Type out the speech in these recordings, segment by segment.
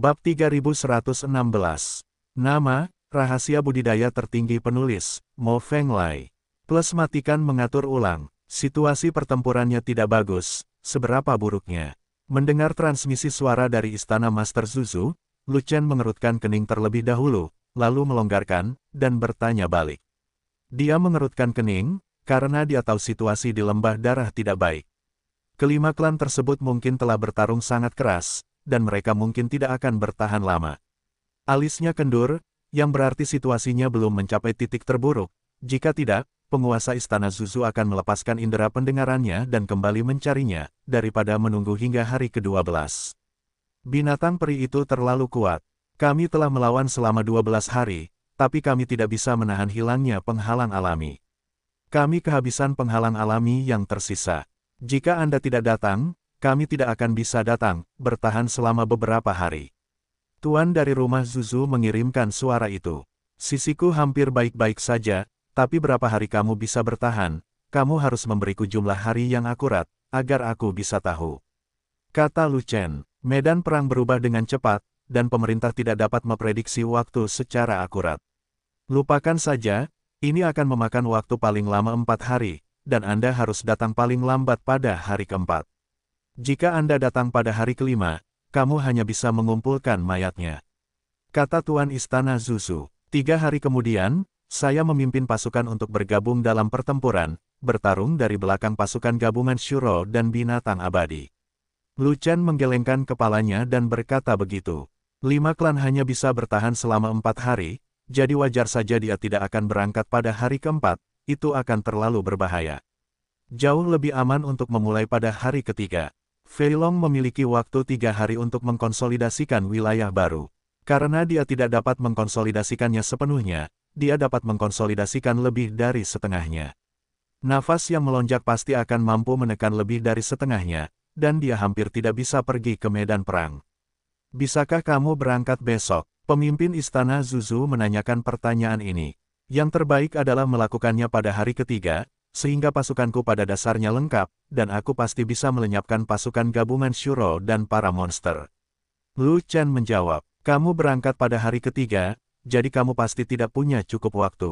Bab 3116. Nama, Rahasia Budidaya Tertinggi Penulis, Mo Feng Lai. Plus matikan mengatur ulang, situasi pertempurannya tidak bagus, seberapa buruknya. Mendengar transmisi suara dari Istana Master Zuzu, Lucian mengerutkan kening terlebih dahulu, lalu melonggarkan, dan bertanya balik. Dia mengerutkan kening, karena dia tahu situasi di lembah darah tidak baik. Kelima klan tersebut mungkin telah bertarung sangat keras, dan mereka mungkin tidak akan bertahan lama. Alisnya kendur, yang berarti situasinya belum mencapai titik terburuk. Jika tidak, penguasa istana Zuzu akan melepaskan indera pendengarannya dan kembali mencarinya, daripada menunggu hingga hari ke-12. Binatang peri itu terlalu kuat. Kami telah melawan selama 12 hari, tapi kami tidak bisa menahan hilangnya penghalang alami. Kami kehabisan penghalang alami yang tersisa. Jika Anda tidak datang, kami tidak akan bisa datang, bertahan selama beberapa hari. Tuan dari rumah Zuzu mengirimkan suara itu. Sisiku hampir baik-baik saja, tapi berapa hari kamu bisa bertahan, kamu harus memberiku jumlah hari yang akurat, agar aku bisa tahu. Kata Lu Chen, medan perang berubah dengan cepat, dan pemerintah tidak dapat memprediksi waktu secara akurat. Lupakan saja, ini akan memakan waktu paling lama empat hari, dan Anda harus datang paling lambat pada hari keempat. Jika Anda datang pada hari kelima, kamu hanya bisa mengumpulkan mayatnya. Kata Tuan Istana Zuzu. Tiga hari kemudian, saya memimpin pasukan untuk bergabung dalam pertempuran, bertarung dari belakang pasukan gabungan Shuro dan binatang abadi. Lucan menggelengkan kepalanya dan berkata begitu. Lima klan hanya bisa bertahan selama empat hari, jadi wajar saja dia tidak akan berangkat pada hari keempat, itu akan terlalu berbahaya. Jauh lebih aman untuk memulai pada hari ketiga. Feilong memiliki waktu tiga hari untuk mengkonsolidasikan wilayah baru. Karena dia tidak dapat mengkonsolidasikannya sepenuhnya, dia dapat mengkonsolidasikan lebih dari setengahnya. Nafas yang melonjak pasti akan mampu menekan lebih dari setengahnya, dan dia hampir tidak bisa pergi ke medan perang. Bisakah kamu berangkat besok? Pemimpin istana Zuzu menanyakan pertanyaan ini. Yang terbaik adalah melakukannya pada hari ketiga, sehingga pasukanku pada dasarnya lengkap, dan aku pasti bisa melenyapkan pasukan gabungan Shuro dan para monster. Lu Chen menjawab, kamu berangkat pada hari ketiga, jadi kamu pasti tidak punya cukup waktu.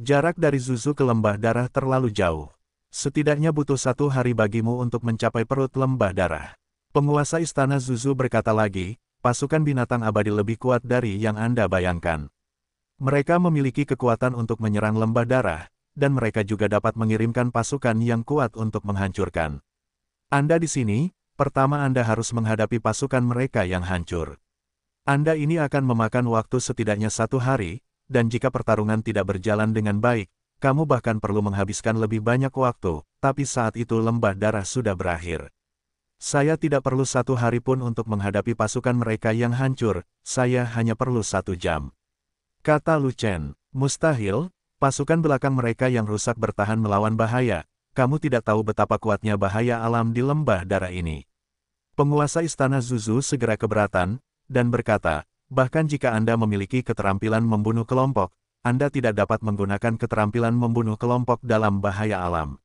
Jarak dari Zuzu ke lembah darah terlalu jauh. Setidaknya butuh satu hari bagimu untuk mencapai perut lembah darah. Penguasa istana Zuzu berkata lagi, pasukan binatang abadi lebih kuat dari yang Anda bayangkan. Mereka memiliki kekuatan untuk menyerang lembah darah, dan mereka juga dapat mengirimkan pasukan yang kuat untuk menghancurkan. Anda di sini, pertama Anda harus menghadapi pasukan mereka yang hancur. Anda ini akan memakan waktu setidaknya satu hari, dan jika pertarungan tidak berjalan dengan baik, kamu bahkan perlu menghabiskan lebih banyak waktu, tapi saat itu lembah darah sudah berakhir. Saya tidak perlu satu hari pun untuk menghadapi pasukan mereka yang hancur, saya hanya perlu satu jam. Kata Lu Chen, mustahil, Pasukan belakang mereka yang rusak bertahan melawan bahaya, kamu tidak tahu betapa kuatnya bahaya alam di lembah darah ini. Penguasa istana Zuzu segera keberatan, dan berkata, bahkan jika Anda memiliki keterampilan membunuh kelompok, Anda tidak dapat menggunakan keterampilan membunuh kelompok dalam bahaya alam.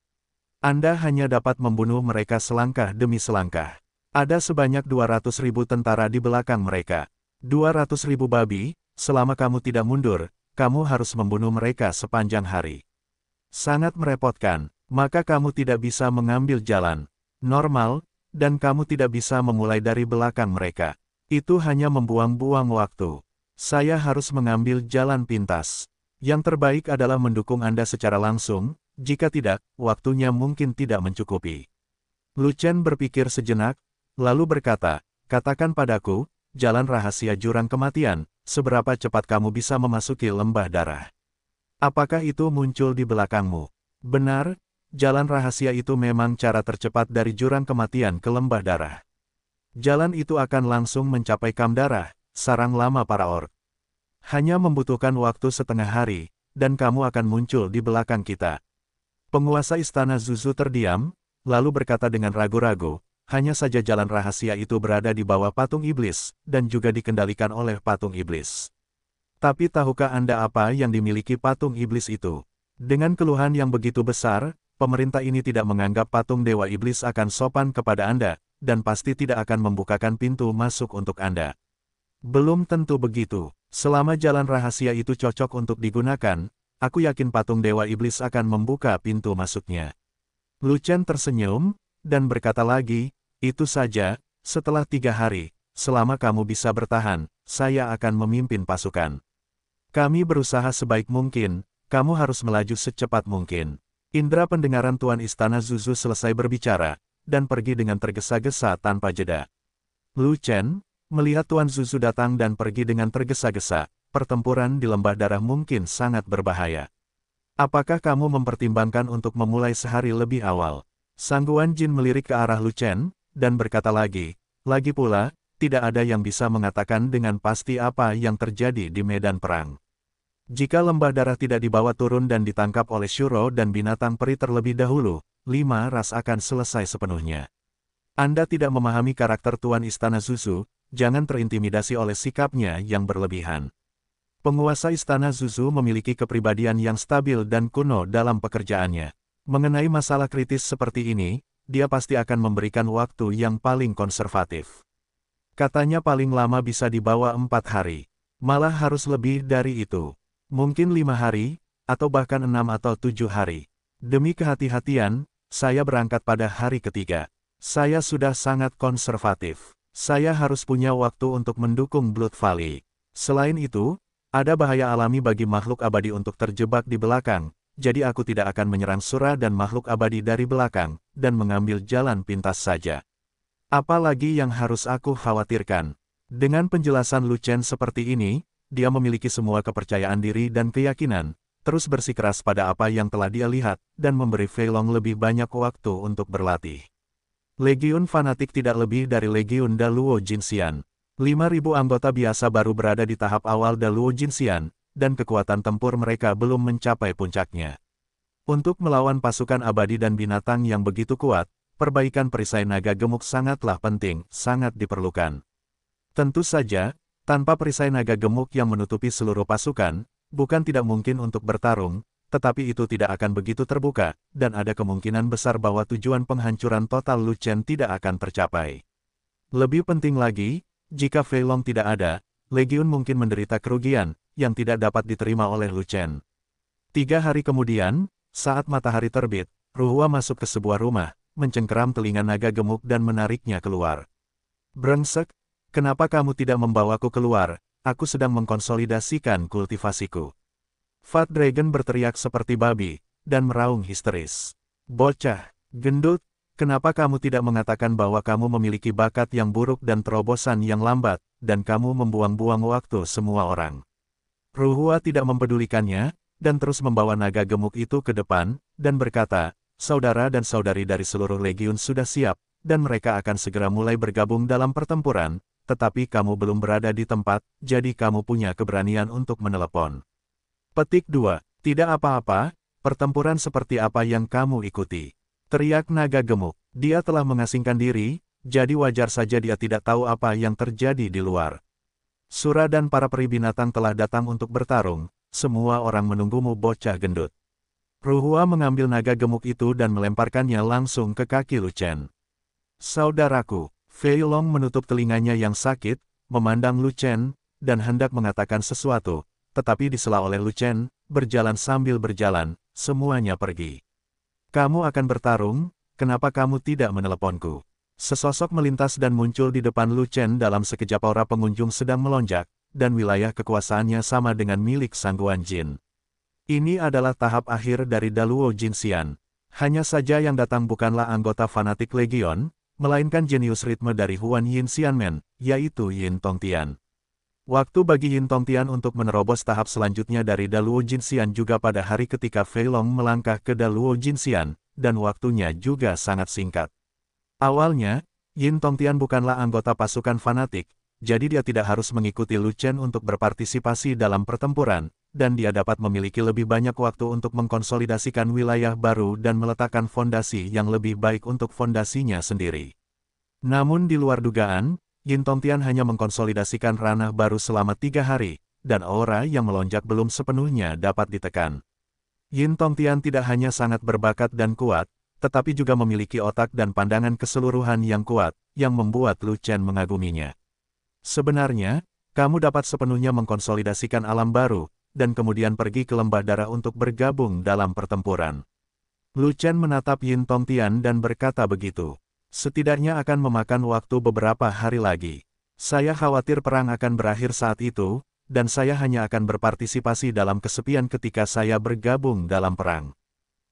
Anda hanya dapat membunuh mereka selangkah demi selangkah. Ada sebanyak 200 ribu tentara di belakang mereka. 200 ribu babi, selama kamu tidak mundur, kamu harus membunuh mereka sepanjang hari. Sangat merepotkan, maka kamu tidak bisa mengambil jalan normal, dan kamu tidak bisa memulai dari belakang mereka. Itu hanya membuang-buang waktu. Saya harus mengambil jalan pintas. Yang terbaik adalah mendukung Anda secara langsung, jika tidak, waktunya mungkin tidak mencukupi. Lucen berpikir sejenak, lalu berkata, katakan padaku, jalan rahasia jurang kematian, seberapa cepat kamu bisa memasuki lembah darah. Apakah itu muncul di belakangmu? Benar, jalan rahasia itu memang cara tercepat dari jurang kematian ke lembah darah. Jalan itu akan langsung mencapai kam darah, sarang lama para ork. Hanya membutuhkan waktu setengah hari, dan kamu akan muncul di belakang kita. Penguasa istana Zuzu terdiam, lalu berkata dengan ragu-ragu, hanya saja jalan rahasia itu berada di bawah patung iblis, dan juga dikendalikan oleh patung iblis. Tapi tahukah Anda apa yang dimiliki patung iblis itu? Dengan keluhan yang begitu besar, pemerintah ini tidak menganggap patung dewa iblis akan sopan kepada Anda, dan pasti tidak akan membukakan pintu masuk untuk Anda. Belum tentu begitu, selama jalan rahasia itu cocok untuk digunakan, aku yakin patung dewa iblis akan membuka pintu masuknya. Lucen tersenyum, dan berkata lagi, itu saja, setelah tiga hari, selama kamu bisa bertahan, saya akan memimpin pasukan. Kami berusaha sebaik mungkin, kamu harus melaju secepat mungkin. Indra pendengaran Tuan Istana Zuzu selesai berbicara, dan pergi dengan tergesa-gesa tanpa jeda. Lu Chen, melihat Tuan Zuzu datang dan pergi dengan tergesa-gesa, pertempuran di lembah darah mungkin sangat berbahaya. Apakah kamu mempertimbangkan untuk memulai sehari lebih awal? Sangguan Jin melirik ke arah Lu Chen, dan berkata lagi, lagi pula, tidak ada yang bisa mengatakan dengan pasti apa yang terjadi di medan perang. Jika lembah darah tidak dibawa turun dan ditangkap oleh Shuro dan binatang peri terlebih dahulu, lima ras akan selesai sepenuhnya. Anda tidak memahami karakter Tuan Istana Zuzu, jangan terintimidasi oleh sikapnya yang berlebihan. Penguasa Istana Zuzu memiliki kepribadian yang stabil dan kuno dalam pekerjaannya. Mengenai masalah kritis seperti ini, dia pasti akan memberikan waktu yang paling konservatif. Katanya paling lama bisa dibawa empat hari. Malah harus lebih dari itu. Mungkin lima hari, atau bahkan enam atau tujuh hari. Demi kehati-hatian, saya berangkat pada hari ketiga. Saya sudah sangat konservatif. Saya harus punya waktu untuk mendukung Blood Valley. Selain itu, ada bahaya alami bagi makhluk abadi untuk terjebak di belakang, jadi aku tidak akan menyerang Sura dan makhluk abadi dari belakang, dan mengambil jalan pintas saja. Apalagi yang harus aku khawatirkan. Dengan penjelasan Lucen seperti ini, dia memiliki semua kepercayaan diri dan keyakinan, terus bersikeras pada apa yang telah dia lihat, dan memberi Feilong lebih banyak waktu untuk berlatih. Legiun fanatik tidak lebih dari Legiun Daluo Jinxian. 5.000 anggota biasa baru berada di tahap awal Daluo Jinxian, dan kekuatan tempur mereka belum mencapai puncaknya. Untuk melawan pasukan abadi dan binatang yang begitu kuat, perbaikan perisai naga gemuk sangatlah penting, sangat diperlukan. Tentu saja, tanpa perisai naga gemuk yang menutupi seluruh pasukan, bukan tidak mungkin untuk bertarung, tetapi itu tidak akan begitu terbuka, dan ada kemungkinan besar bahwa tujuan penghancuran total Lucen tidak akan tercapai. Lebih penting lagi, jika Feilong tidak ada, Legion mungkin menderita kerugian, yang tidak dapat diterima oleh Lu Chen. Tiga hari kemudian, saat matahari terbit, Ruhua masuk ke sebuah rumah, mencengkeram telinga naga gemuk dan menariknya keluar. Brengsek, kenapa kamu tidak membawaku keluar? Aku sedang mengkonsolidasikan kultivasiku. Fat Dragon berteriak seperti babi, dan meraung histeris. Bocah, gendut, kenapa kamu tidak mengatakan bahwa kamu memiliki bakat yang buruk dan terobosan yang lambat, dan kamu membuang-buang waktu semua orang? Ruhua tidak mempedulikannya, dan terus membawa naga gemuk itu ke depan, dan berkata, saudara dan saudari dari seluruh legiun sudah siap, dan mereka akan segera mulai bergabung dalam pertempuran, tetapi kamu belum berada di tempat, jadi kamu punya keberanian untuk menelepon. Petik 2. Tidak apa-apa, pertempuran seperti apa yang kamu ikuti. Teriak naga gemuk, dia telah mengasingkan diri, jadi wajar saja dia tidak tahu apa yang terjadi di luar. Sura dan para peri telah datang untuk bertarung, semua orang menunggumu bocah gendut. Ruhua mengambil naga gemuk itu dan melemparkannya langsung ke kaki Lucen. Saudaraku, Fei Long menutup telinganya yang sakit, memandang Lucen, dan hendak mengatakan sesuatu, tetapi disela oleh Lucen, berjalan sambil berjalan, semuanya pergi. Kamu akan bertarung, kenapa kamu tidak meneleponku? Sesosok melintas dan muncul di depan Lu Chen dalam sekejap aura pengunjung sedang melonjak, dan wilayah kekuasaannya sama dengan milik Sangguan Jin. Ini adalah tahap akhir dari Daluo Jinxian. Hanya saja yang datang bukanlah anggota fanatik Legion, melainkan jenius ritme dari Huan Yin Xianmen, yaitu Yin Tong Tian. Waktu bagi Yin Tong Tian untuk menerobos tahap selanjutnya dari Daluo Jinxian juga pada hari ketika Fei Long melangkah ke Daluo Jinxian, dan waktunya juga sangat singkat. Awalnya, Yin Tongtian bukanlah anggota pasukan fanatik, jadi dia tidak harus mengikuti Lu Chen untuk berpartisipasi dalam pertempuran, dan dia dapat memiliki lebih banyak waktu untuk mengkonsolidasikan wilayah baru dan meletakkan fondasi yang lebih baik untuk fondasinya sendiri. Namun di luar dugaan, Yin Tongtian hanya mengkonsolidasikan ranah baru selama tiga hari, dan aura yang melonjak belum sepenuhnya dapat ditekan. Yin Tongtian tidak hanya sangat berbakat dan kuat, tetapi juga memiliki otak dan pandangan keseluruhan yang kuat, yang membuat Lu Chen mengaguminya. Sebenarnya, kamu dapat sepenuhnya mengkonsolidasikan alam baru, dan kemudian pergi ke lembah darah untuk bergabung dalam pertempuran. Lu Chen menatap Yin Tong Tian dan berkata begitu. Setidaknya akan memakan waktu beberapa hari lagi. Saya khawatir perang akan berakhir saat itu, dan saya hanya akan berpartisipasi dalam kesepian ketika saya bergabung dalam perang.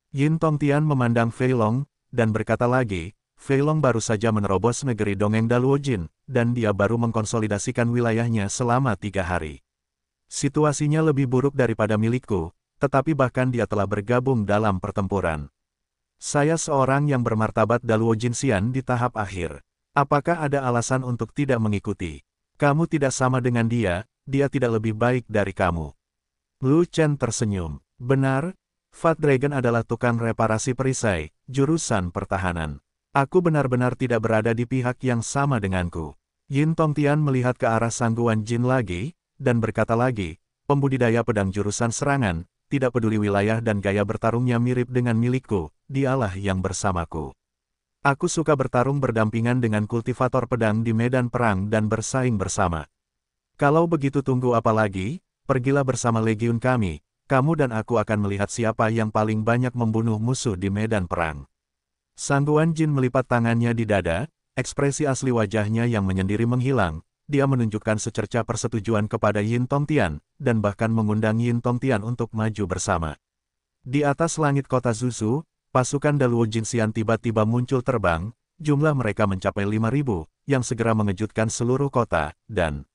Yin Tong Tian memandang Fei Long, dan berkata lagi, Fei Long baru saja menerobos negeri dongeng Daluojin, dan dia baru mengkonsolidasikan wilayahnya selama tiga hari. Situasinya lebih buruk daripada milikku, tetapi bahkan dia telah bergabung dalam pertempuran. Saya seorang yang bermartabat Daluojin Xian di tahap akhir. Apakah ada alasan untuk tidak mengikuti? Kamu tidak sama dengan dia, dia tidak lebih baik dari kamu. Lu Chen tersenyum. Benar, Fat Dragon adalah tukang reparasi perisai, jurusan pertahanan. Aku benar-benar tidak berada di pihak yang sama denganku. Yin Tong Tian melihat ke arah sangguan Jin lagi, dan berkata lagi, pembudidaya pedang jurusan serangan, tidak peduli wilayah dan gaya bertarungnya mirip dengan milikku, dialah yang bersamaku. Aku suka bertarung berdampingan dengan kultivator pedang di medan perang dan bersaing bersama. Kalau begitu tunggu apa lagi, pergilah bersama legiun kami, kamu dan aku akan melihat siapa yang paling banyak membunuh musuh di medan perang. Sangguan Jin melipat tangannya di dada, ekspresi asli wajahnya yang menyendiri menghilang, dia menunjukkan secerca persetujuan kepada Yin Tongtian, dan bahkan mengundang Yin Tongtian untuk maju bersama. Di atas langit kota Zuzu, pasukan Daluo Jinxian tiba-tiba muncul terbang, jumlah mereka mencapai 5.000, yang segera mengejutkan seluruh kota, dan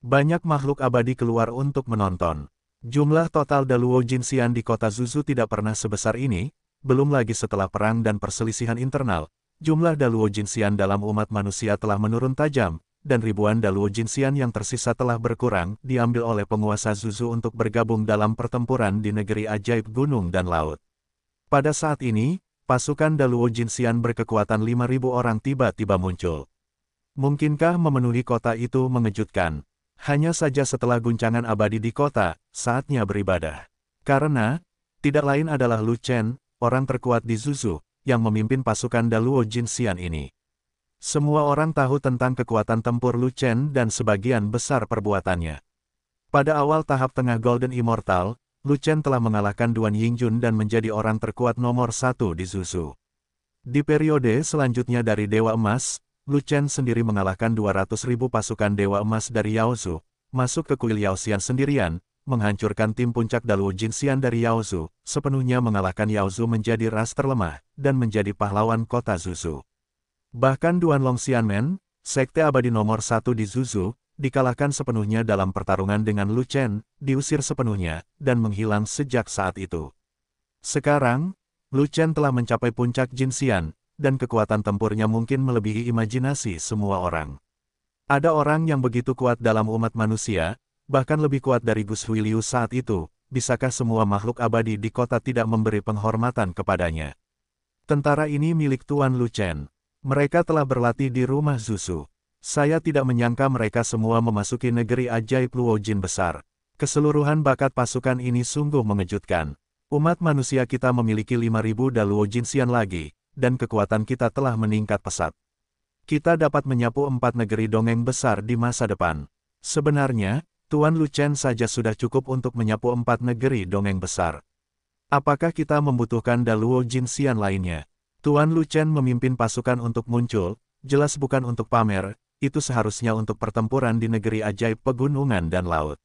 banyak makhluk abadi keluar untuk menonton. Jumlah total Daluo Jinxian di kota Zuzu tidak pernah sebesar ini, belum lagi setelah perang dan perselisihan internal, jumlah Daluo Jinxian dalam umat manusia telah menurun tajam, dan ribuan Daluo Jinxian yang tersisa telah berkurang, diambil oleh penguasa Zuzu untuk bergabung dalam pertempuran di negeri ajaib gunung dan laut. Pada saat ini, pasukan Daluo Jinxian berkekuatan 5.000 orang tiba-tiba muncul. Mungkinkah memenuhi kota itu mengejutkan? Hanya saja setelah guncangan abadi di kota, saatnya beribadah. Karena, tidak lain adalah Lu Chen, orang terkuat di Zuzu, yang memimpin pasukan Daluo Jin Xian ini. Semua orang tahu tentang kekuatan tempur Lu Chen dan sebagian besar perbuatannya. Pada awal tahap tengah Golden Immortal, Lu Chen telah mengalahkan Duan Yingjun dan menjadi orang terkuat nomor satu di Zuzu. Di periode selanjutnya dari Dewa Emas, Lu Chen sendiri mengalahkan 200 ribu pasukan Dewa Emas dari Zhu, masuk ke kuil Xian sendirian, menghancurkan tim puncak Dalu Jin Xian dari Zhu, sepenuhnya mengalahkan Zhu menjadi ras terlemah, dan menjadi pahlawan kota Zuzu. Bahkan Duan Long Xianmen, sekte abadi nomor satu di Zuzu, dikalahkan sepenuhnya dalam pertarungan dengan Lu Chen, diusir sepenuhnya, dan menghilang sejak saat itu. Sekarang, Lu Chen telah mencapai puncak Jin Xian dan kekuatan tempurnya mungkin melebihi imajinasi semua orang. Ada orang yang begitu kuat dalam umat manusia, bahkan lebih kuat dari Gus William saat itu, bisakah semua makhluk abadi di kota tidak memberi penghormatan kepadanya? Tentara ini milik Tuan Lu Chen. Mereka telah berlatih di rumah Zusu. Saya tidak menyangka mereka semua memasuki negeri ajaib Luojin besar. Keseluruhan bakat pasukan ini sungguh mengejutkan. Umat manusia kita memiliki 5.000 Daluo Sian lagi, dan kekuatan kita telah meningkat pesat. Kita dapat menyapu empat negeri dongeng besar di masa depan. Sebenarnya, Tuan Lucen saja sudah cukup untuk menyapu empat negeri dongeng besar. Apakah kita membutuhkan Daluo Jin Jinxian lainnya? Tuan Lucen memimpin pasukan untuk muncul, jelas bukan untuk pamer, itu seharusnya untuk pertempuran di negeri ajaib pegunungan dan laut.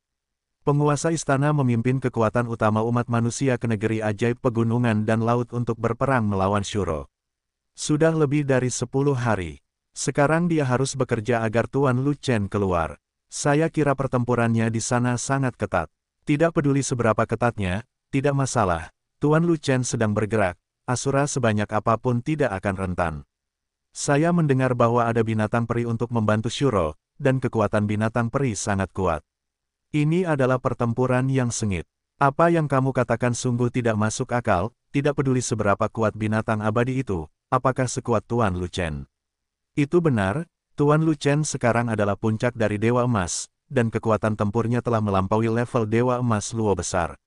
Penguasa istana memimpin kekuatan utama umat manusia ke negeri ajaib pegunungan dan laut untuk berperang melawan Shuro. Sudah lebih dari 10 hari. Sekarang dia harus bekerja agar Tuan Lu Chen keluar. Saya kira pertempurannya di sana sangat ketat. Tidak peduli seberapa ketatnya, tidak masalah. Tuan Lu Chen sedang bergerak, Asura sebanyak apapun tidak akan rentan. Saya mendengar bahwa ada binatang peri untuk membantu Shuro, dan kekuatan binatang peri sangat kuat. Ini adalah pertempuran yang sengit. Apa yang kamu katakan sungguh tidak masuk akal, tidak peduli seberapa kuat binatang abadi itu, apakah sekuat Tuan Lu Chen? Itu benar, Tuan Lu Chen sekarang adalah puncak dari Dewa Emas, dan kekuatan tempurnya telah melampaui level Dewa Emas Luo Besar.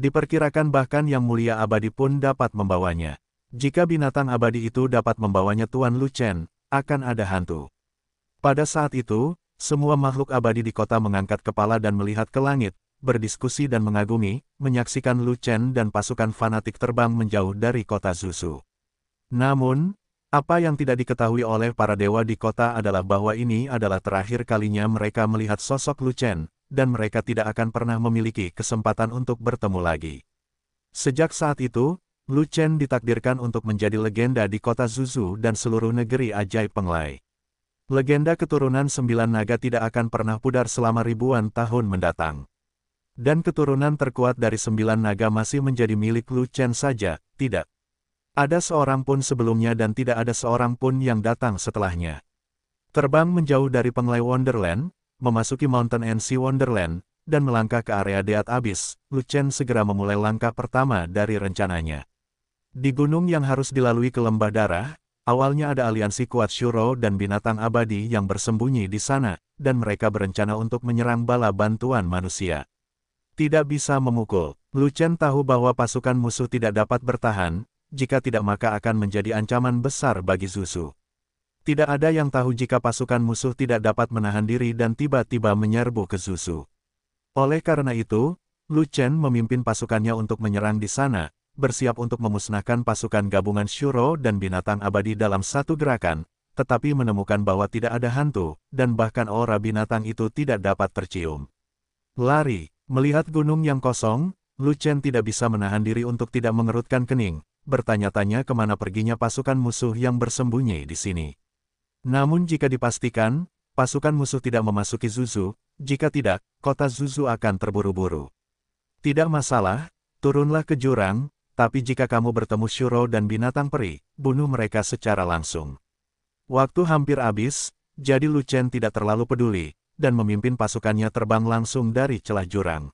Diperkirakan bahkan Yang Mulia Abadi pun dapat membawanya. Jika binatang abadi itu dapat membawanya Tuan Lu Chen akan ada hantu. Pada saat itu, semua makhluk abadi di kota mengangkat kepala dan melihat ke langit, berdiskusi dan mengagumi, menyaksikan Lu Chen dan pasukan fanatik terbang menjauh dari kota Zusu. Namun, apa yang tidak diketahui oleh para dewa di kota adalah bahwa ini adalah terakhir kalinya mereka melihat sosok Lucen, dan mereka tidak akan pernah memiliki kesempatan untuk bertemu lagi. Sejak saat itu, Lucen ditakdirkan untuk menjadi legenda di kota Zuzu dan seluruh negeri ajaib penglai. Legenda keturunan sembilan naga tidak akan pernah pudar selama ribuan tahun mendatang. Dan keturunan terkuat dari sembilan naga masih menjadi milik Lucen saja, tidak. Ada seorang pun sebelumnya dan tidak ada seorang pun yang datang setelahnya. Terbang menjauh dari Penglai Wonderland, memasuki Mountain and Wonderland, dan melangkah ke area Deat Abyss, Lucen segera memulai langkah pertama dari rencananya. Di gunung yang harus dilalui ke lembah darah, awalnya ada aliansi kuat Shuro dan binatang abadi yang bersembunyi di sana, dan mereka berencana untuk menyerang bala bantuan manusia. Tidak bisa memukul, Lucen tahu bahwa pasukan musuh tidak dapat bertahan, jika tidak maka akan menjadi ancaman besar bagi Zuzu. Tidak ada yang tahu jika pasukan musuh tidak dapat menahan diri dan tiba-tiba menyerbu ke Zuzu. Oleh karena itu, Lu Chen memimpin pasukannya untuk menyerang di sana, bersiap untuk memusnahkan pasukan gabungan Shuro dan binatang abadi dalam satu gerakan, tetapi menemukan bahwa tidak ada hantu, dan bahkan aura binatang itu tidak dapat tercium. Lari, melihat gunung yang kosong, Lu Chen tidak bisa menahan diri untuk tidak mengerutkan kening, bertanya-tanya kemana perginya pasukan musuh yang bersembunyi di sini. Namun jika dipastikan, pasukan musuh tidak memasuki Zuzu, jika tidak, kota Zuzu akan terburu-buru. Tidak masalah, turunlah ke jurang, tapi jika kamu bertemu Shuro dan binatang peri, bunuh mereka secara langsung. Waktu hampir habis, jadi Lucen tidak terlalu peduli, dan memimpin pasukannya terbang langsung dari celah jurang.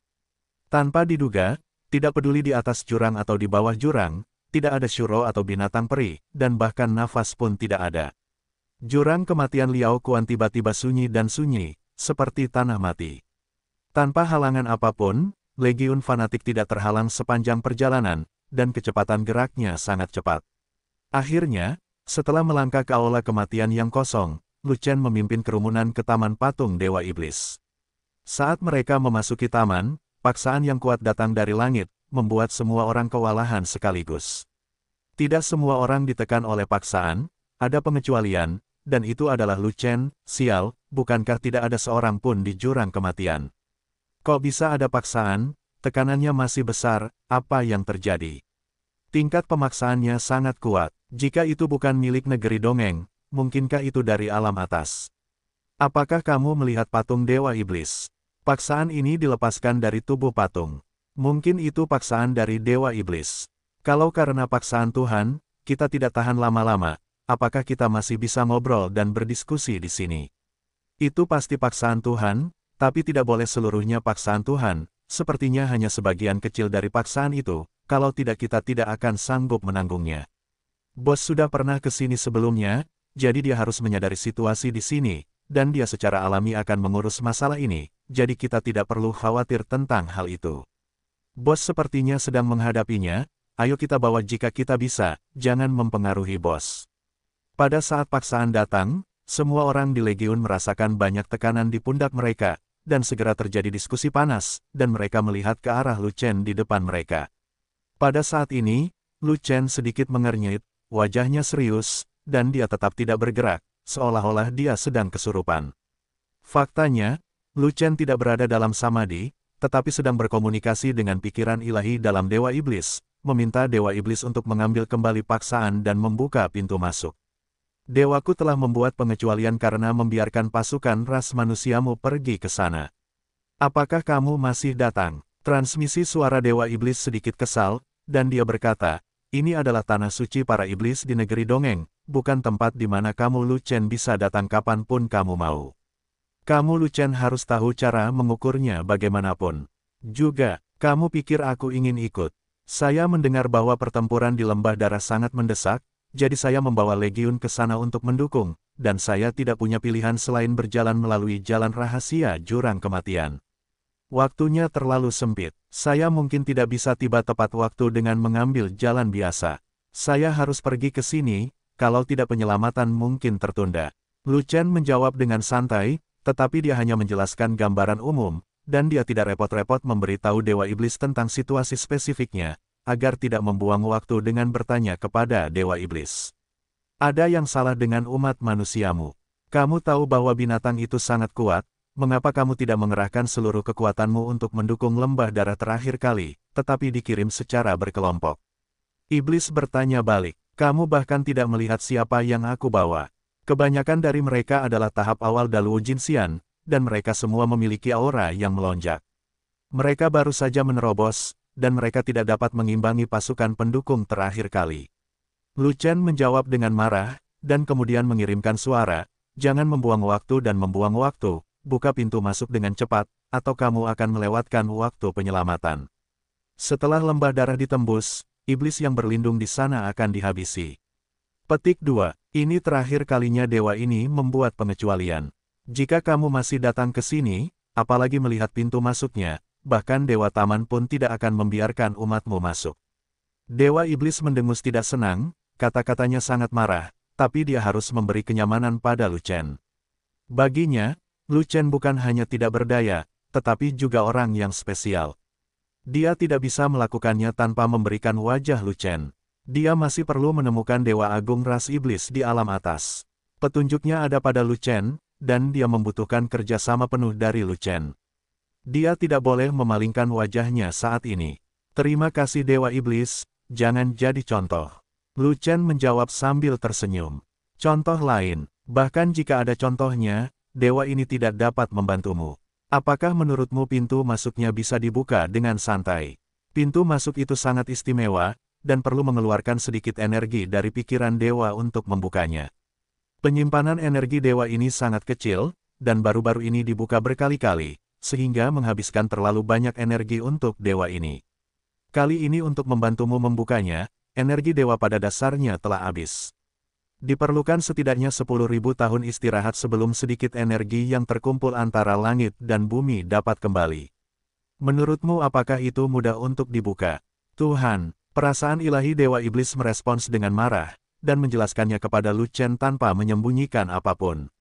Tanpa diduga, tidak peduli di atas jurang atau di bawah jurang, tidak ada syuro atau binatang peri, dan bahkan nafas pun tidak ada. Jurang kematian Liao Kuan tiba-tiba sunyi dan sunyi, seperti tanah mati. Tanpa halangan apapun, Legiun Fanatik tidak terhalang sepanjang perjalanan, dan kecepatan geraknya sangat cepat. Akhirnya, setelah melangkah ke aula kematian yang kosong, Lucen memimpin kerumunan ke Taman Patung Dewa Iblis. Saat mereka memasuki taman, paksaan yang kuat datang dari langit, membuat semua orang kewalahan sekaligus. Tidak semua orang ditekan oleh paksaan, ada pengecualian, dan itu adalah Lucen, Sial, bukankah tidak ada seorang pun di jurang kematian? Kok bisa ada paksaan, tekanannya masih besar, apa yang terjadi? Tingkat pemaksaannya sangat kuat, jika itu bukan milik negeri dongeng, mungkinkah itu dari alam atas? Apakah kamu melihat patung Dewa Iblis? Paksaan ini dilepaskan dari tubuh patung. Mungkin itu paksaan dari Dewa Iblis. Kalau karena paksaan Tuhan, kita tidak tahan lama-lama, apakah kita masih bisa ngobrol dan berdiskusi di sini? Itu pasti paksaan Tuhan, tapi tidak boleh seluruhnya paksaan Tuhan, sepertinya hanya sebagian kecil dari paksaan itu, kalau tidak kita tidak akan sanggup menanggungnya. Bos sudah pernah ke sini sebelumnya, jadi dia harus menyadari situasi di sini, dan dia secara alami akan mengurus masalah ini, jadi kita tidak perlu khawatir tentang hal itu. Bos sepertinya sedang menghadapinya, ayo kita bawa jika kita bisa, jangan mempengaruhi bos. Pada saat paksaan datang, semua orang di Legiun merasakan banyak tekanan di pundak mereka, dan segera terjadi diskusi panas, dan mereka melihat ke arah Lu Chen di depan mereka. Pada saat ini, Lu Chen sedikit mengernyit, wajahnya serius, dan dia tetap tidak bergerak, seolah-olah dia sedang kesurupan. Faktanya, Lu Chen tidak berada dalam samadhi tetapi sedang berkomunikasi dengan pikiran ilahi dalam Dewa Iblis, meminta Dewa Iblis untuk mengambil kembali paksaan dan membuka pintu masuk. Dewaku telah membuat pengecualian karena membiarkan pasukan ras manusiamu pergi ke sana. Apakah kamu masih datang? Transmisi suara Dewa Iblis sedikit kesal, dan dia berkata, ini adalah tanah suci para iblis di negeri dongeng, bukan tempat di mana kamu Lu Chen bisa datang kapanpun kamu mau. Kamu Lucian harus tahu cara mengukurnya bagaimanapun. Juga, kamu pikir aku ingin ikut. Saya mendengar bahwa pertempuran di lembah darah sangat mendesak, jadi saya membawa legiun ke sana untuk mendukung, dan saya tidak punya pilihan selain berjalan melalui jalan rahasia jurang kematian. Waktunya terlalu sempit. Saya mungkin tidak bisa tiba tepat waktu dengan mengambil jalan biasa. Saya harus pergi ke sini, kalau tidak penyelamatan mungkin tertunda. Lucian menjawab dengan santai, tetapi dia hanya menjelaskan gambaran umum, dan dia tidak repot-repot memberitahu Dewa Iblis tentang situasi spesifiknya, agar tidak membuang waktu dengan bertanya kepada Dewa Iblis. Ada yang salah dengan umat manusiamu. Kamu tahu bahwa binatang itu sangat kuat, mengapa kamu tidak mengerahkan seluruh kekuatanmu untuk mendukung lembah darah terakhir kali, tetapi dikirim secara berkelompok? Iblis bertanya balik, kamu bahkan tidak melihat siapa yang aku bawa. Kebanyakan dari mereka adalah tahap awal Daluo Jinxian, dan mereka semua memiliki aura yang melonjak. Mereka baru saja menerobos, dan mereka tidak dapat mengimbangi pasukan pendukung terakhir kali. Lu Chen menjawab dengan marah, dan kemudian mengirimkan suara, jangan membuang waktu dan membuang waktu, buka pintu masuk dengan cepat, atau kamu akan melewatkan waktu penyelamatan. Setelah lembah darah ditembus, iblis yang berlindung di sana akan dihabisi. Petik 2. Ini terakhir kalinya dewa ini membuat pengecualian. Jika kamu masih datang ke sini, apalagi melihat pintu masuknya, bahkan Dewa Taman pun tidak akan membiarkan umatmu masuk. Dewa Iblis mendengus tidak senang, kata-katanya sangat marah, tapi dia harus memberi kenyamanan pada Lucen. Baginya, Lucen bukan hanya tidak berdaya, tetapi juga orang yang spesial. Dia tidak bisa melakukannya tanpa memberikan wajah Lucen. Dia masih perlu menemukan Dewa Agung Ras Iblis di alam atas. Petunjuknya ada pada Lu Chen, dan dia membutuhkan kerjasama penuh dari Lu Chen. Dia tidak boleh memalingkan wajahnya saat ini. Terima kasih Dewa Iblis, jangan jadi contoh. Lu Chen menjawab sambil tersenyum. Contoh lain, bahkan jika ada contohnya, dewa ini tidak dapat membantumu. Apakah menurutmu pintu masuknya bisa dibuka dengan santai? Pintu masuk itu sangat istimewa, dan perlu mengeluarkan sedikit energi dari pikiran dewa untuk membukanya. Penyimpanan energi dewa ini sangat kecil, dan baru-baru ini dibuka berkali-kali, sehingga menghabiskan terlalu banyak energi untuk dewa ini. Kali ini untuk membantumu membukanya, energi dewa pada dasarnya telah habis. Diperlukan setidaknya 10.000 tahun istirahat sebelum sedikit energi yang terkumpul antara langit dan bumi dapat kembali. Menurutmu apakah itu mudah untuk dibuka? Tuhan, Perasaan ilahi Dewa Iblis merespons dengan marah, dan menjelaskannya kepada Lu Chen tanpa menyembunyikan apapun.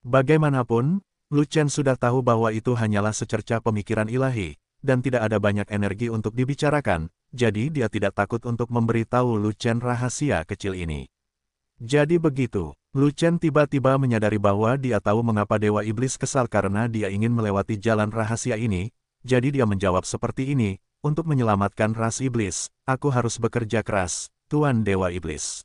Bagaimanapun, Lu Chen sudah tahu bahwa itu hanyalah secerca pemikiran ilahi, dan tidak ada banyak energi untuk dibicarakan, jadi dia tidak takut untuk memberitahu Lu Chen rahasia kecil ini. Jadi begitu, Lu Chen tiba-tiba menyadari bahwa dia tahu mengapa Dewa Iblis kesal karena dia ingin melewati jalan rahasia ini, jadi dia menjawab seperti ini, untuk menyelamatkan ras iblis, aku harus bekerja keras, Tuan Dewa Iblis.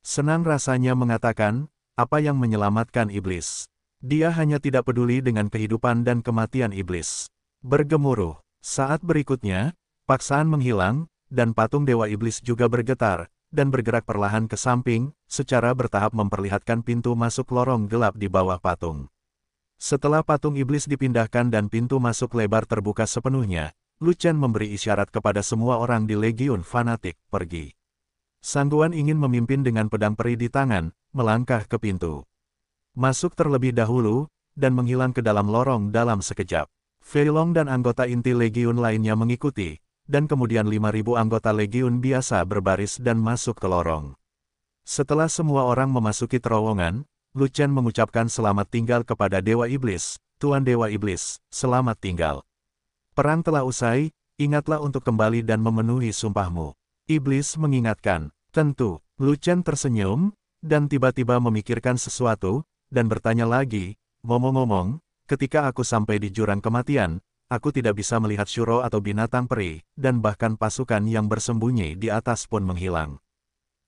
Senang rasanya mengatakan, apa yang menyelamatkan iblis? Dia hanya tidak peduli dengan kehidupan dan kematian iblis. Bergemuruh, saat berikutnya, paksaan menghilang, dan patung Dewa Iblis juga bergetar, dan bergerak perlahan ke samping, secara bertahap memperlihatkan pintu masuk lorong gelap di bawah patung. Setelah patung iblis dipindahkan dan pintu masuk lebar terbuka sepenuhnya, Lucian memberi isyarat kepada semua orang di Legion Fanatik, pergi. Sangguan ingin memimpin dengan pedang peri di tangan, melangkah ke pintu. Masuk terlebih dahulu, dan menghilang ke dalam lorong dalam sekejap. Long dan anggota inti Legion lainnya mengikuti, dan kemudian 5.000 anggota Legion biasa berbaris dan masuk ke lorong. Setelah semua orang memasuki terowongan, Lucian mengucapkan selamat tinggal kepada Dewa Iblis, Tuan Dewa Iblis, selamat tinggal. Perang telah usai, ingatlah untuk kembali dan memenuhi sumpahmu. Iblis mengingatkan, tentu, Lucen tersenyum, dan tiba-tiba memikirkan sesuatu, dan bertanya lagi, ngomong-ngomong, ketika aku sampai di jurang kematian, aku tidak bisa melihat syuro atau binatang peri, dan bahkan pasukan yang bersembunyi di atas pun menghilang.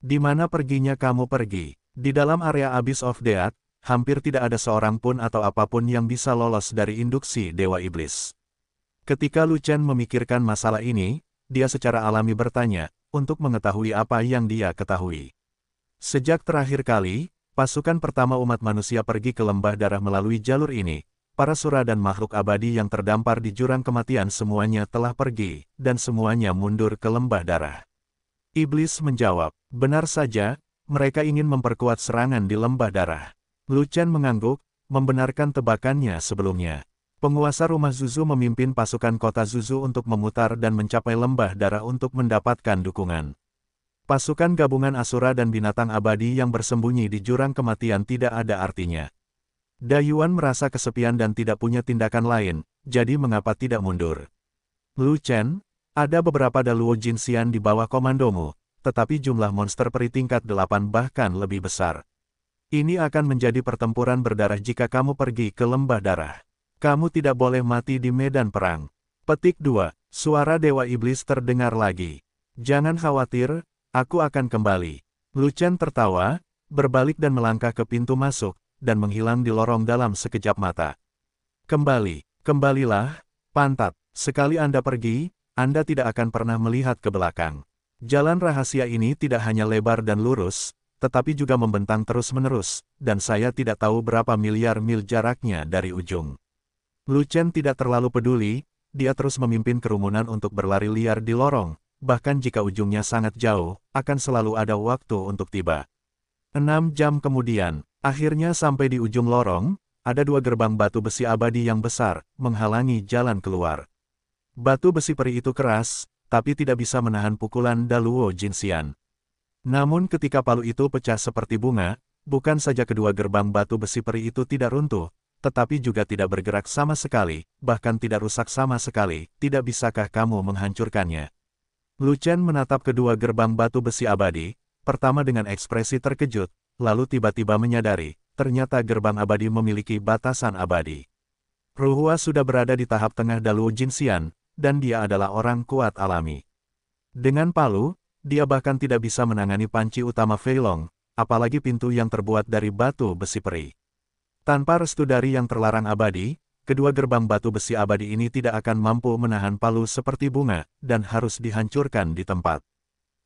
Di mana perginya kamu pergi? Di dalam area Abyss of Death, hampir tidak ada seorang pun atau apapun yang bisa lolos dari induksi Dewa Iblis. Ketika Lu Chen memikirkan masalah ini, dia secara alami bertanya, untuk mengetahui apa yang dia ketahui. Sejak terakhir kali, pasukan pertama umat manusia pergi ke lembah darah melalui jalur ini, para surah dan makhluk abadi yang terdampar di jurang kematian semuanya telah pergi, dan semuanya mundur ke lembah darah. Iblis menjawab, benar saja, mereka ingin memperkuat serangan di lembah darah. Lu Chen mengangguk, membenarkan tebakannya sebelumnya. Penguasa rumah Zuzu memimpin pasukan kota Zuzu untuk memutar dan mencapai lembah darah untuk mendapatkan dukungan. Pasukan gabungan Asura dan binatang abadi yang bersembunyi di jurang kematian tidak ada artinya. Dayuan merasa kesepian dan tidak punya tindakan lain, jadi mengapa tidak mundur? Lu Chen, ada beberapa Daluo Jinxian di bawah komandomu, tetapi jumlah monster peri tingkat 8 bahkan lebih besar. Ini akan menjadi pertempuran berdarah jika kamu pergi ke lembah darah. Kamu tidak boleh mati di medan perang. Petik 2. Suara Dewa Iblis terdengar lagi. Jangan khawatir, aku akan kembali. Lucen tertawa, berbalik dan melangkah ke pintu masuk, dan menghilang di lorong dalam sekejap mata. Kembali, kembalilah, pantat. Sekali Anda pergi, Anda tidak akan pernah melihat ke belakang. Jalan rahasia ini tidak hanya lebar dan lurus, tetapi juga membentang terus-menerus, dan saya tidak tahu berapa miliar mil jaraknya dari ujung. Lu Chen tidak terlalu peduli, dia terus memimpin kerumunan untuk berlari liar di lorong, bahkan jika ujungnya sangat jauh, akan selalu ada waktu untuk tiba. Enam jam kemudian, akhirnya sampai di ujung lorong, ada dua gerbang batu besi abadi yang besar, menghalangi jalan keluar. Batu besi peri itu keras, tapi tidak bisa menahan pukulan Daluo Jinxian. Namun ketika palu itu pecah seperti bunga, bukan saja kedua gerbang batu besi peri itu tidak runtuh, tetapi juga tidak bergerak sama sekali, bahkan tidak rusak sama sekali, tidak bisakah kamu menghancurkannya? Lu Chen menatap kedua gerbang batu besi abadi, pertama dengan ekspresi terkejut, lalu tiba-tiba menyadari, ternyata gerbang abadi memiliki batasan abadi. Ruhua sudah berada di tahap tengah Dalu Jinxian, dan dia adalah orang kuat alami. Dengan palu, dia bahkan tidak bisa menangani panci utama Feilong, apalagi pintu yang terbuat dari batu besi peri. Tanpa restu dari yang terlarang abadi, kedua gerbang batu besi abadi ini tidak akan mampu menahan palu seperti bunga, dan harus dihancurkan di tempat.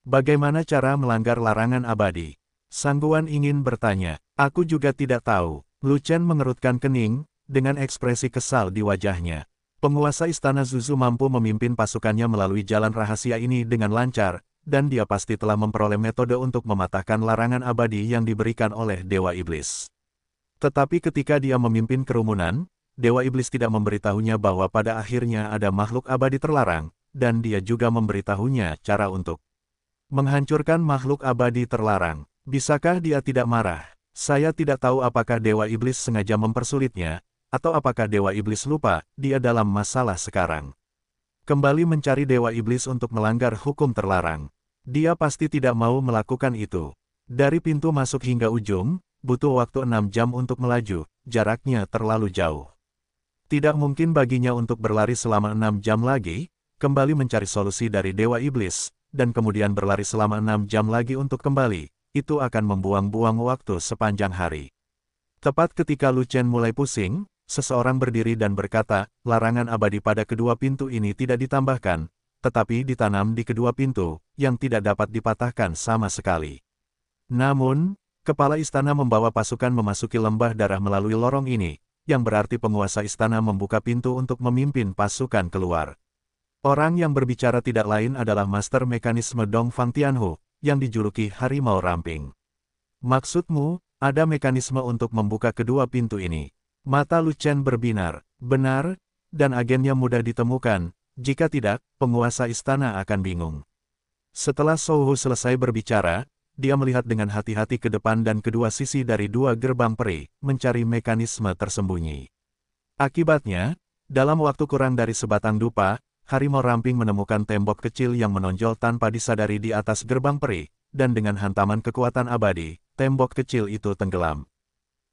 Bagaimana cara melanggar larangan abadi? Sangguan ingin bertanya, aku juga tidak tahu. Lucen mengerutkan kening, dengan ekspresi kesal di wajahnya. Penguasa istana Zuzu mampu memimpin pasukannya melalui jalan rahasia ini dengan lancar, dan dia pasti telah memperoleh metode untuk mematahkan larangan abadi yang diberikan oleh Dewa Iblis. Tetapi ketika dia memimpin kerumunan, Dewa Iblis tidak memberitahunya bahwa pada akhirnya ada makhluk abadi terlarang, dan dia juga memberitahunya cara untuk menghancurkan makhluk abadi terlarang. Bisakah dia tidak marah? Saya tidak tahu apakah Dewa Iblis sengaja mempersulitnya, atau apakah Dewa Iblis lupa dia dalam masalah sekarang. Kembali mencari Dewa Iblis untuk melanggar hukum terlarang. Dia pasti tidak mau melakukan itu. Dari pintu masuk hingga ujung, butuh waktu enam jam untuk melaju, jaraknya terlalu jauh. Tidak mungkin baginya untuk berlari selama enam jam lagi, kembali mencari solusi dari Dewa Iblis, dan kemudian berlari selama enam jam lagi untuk kembali, itu akan membuang-buang waktu sepanjang hari. Tepat ketika Lucen mulai pusing, seseorang berdiri dan berkata, larangan abadi pada kedua pintu ini tidak ditambahkan, tetapi ditanam di kedua pintu, yang tidak dapat dipatahkan sama sekali. Namun, Kepala istana membawa pasukan memasuki lembah darah melalui lorong ini, yang berarti penguasa istana membuka pintu untuk memimpin pasukan keluar. Orang yang berbicara tidak lain adalah master mekanisme Dong Fang Tianhu, yang dijuluki Harimau Ramping. Maksudmu, ada mekanisme untuk membuka kedua pintu ini. Mata Lu Chen berbinar, benar, dan agennya mudah ditemukan, jika tidak, penguasa istana akan bingung. Setelah Sohu selesai berbicara, dia melihat dengan hati-hati ke depan dan kedua sisi dari dua gerbang peri, mencari mekanisme tersembunyi. Akibatnya, dalam waktu kurang dari sebatang dupa, harimau ramping menemukan tembok kecil yang menonjol tanpa disadari di atas gerbang peri, dan dengan hantaman kekuatan abadi, tembok kecil itu tenggelam.